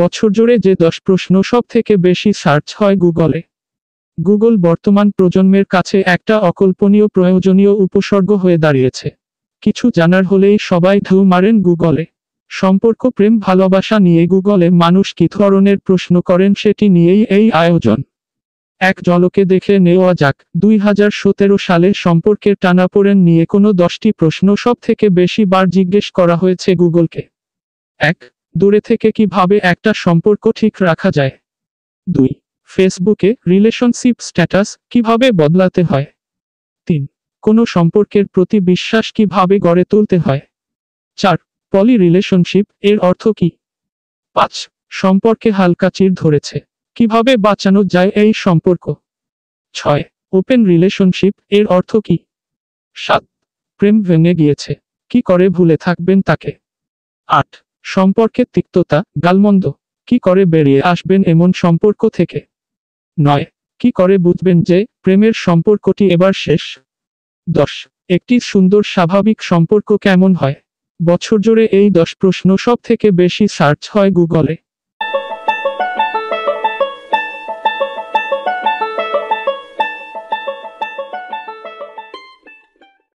বছর জুড়ে যে দশ প্রশ্ন সব থেকে বেশি সার্চ হয় গুগলে গুগল বর্তমান প্রজন্মের কাছে একটা অকল্পনীয় প্রয়োজনীয় উপসর্গ হয়ে দাঁড়িয়েছে কিছু জানার হলেই সবাই ঢেউ মারেন গুগলে সম্পর্ক প্রেম ভালোবাসা নিয়ে গুগলে মানুষ কি ধরনের প্রশ্ন করেন সেটি নিয়েই এই আয়োজন এক জলকে দেখে নেওয়া যাক দুই সালে সম্পর্কের টানাপোড়েন নিয়ে কোনো দশটি প্রশ্ন সব থেকে বেশি বার জিজ্ঞেস করা হয়েছে গুগলকে এক দূরে থেকে কিভাবে একটা সম্পর্ক ঠিক রাখা যায় দুই ফেসবুকে রিলেশনশিপ স্ট্যাটাস কিভাবে বদলাতে হয় তিন কোনো সম্পর্কের প্রতি বিশ্বাস কিভাবে গড়ে তুলতে হয় চার পলি রিলেশনশিপ এর অর্থ কি পাঁচ সম্পর্কে হালকা চির ধরেছে কিভাবে বাঁচানো যায় এই সম্পর্ক ছয় ওপেন রিলেশনশিপ এর অর্থ কি সাত প্রেম ভেঙে গিয়েছে কি করে ভুলে থাকবেন তাকে আট সম্পর্কে তিক্ততা গালমন্দ কি করে বেরিয়ে আসবেন এমন সম্পর্ক থেকে নয় কি করে বুঝবেন যে প্রেমের সম্পর্কটি এবার শেষ দশ একটি সুন্দর স্বাভাবিক সম্পর্ক কেমন হয় বছর জুড়ে এই দশ প্রশ্ন সব থেকে বেশি সার্চ হয় গুগলে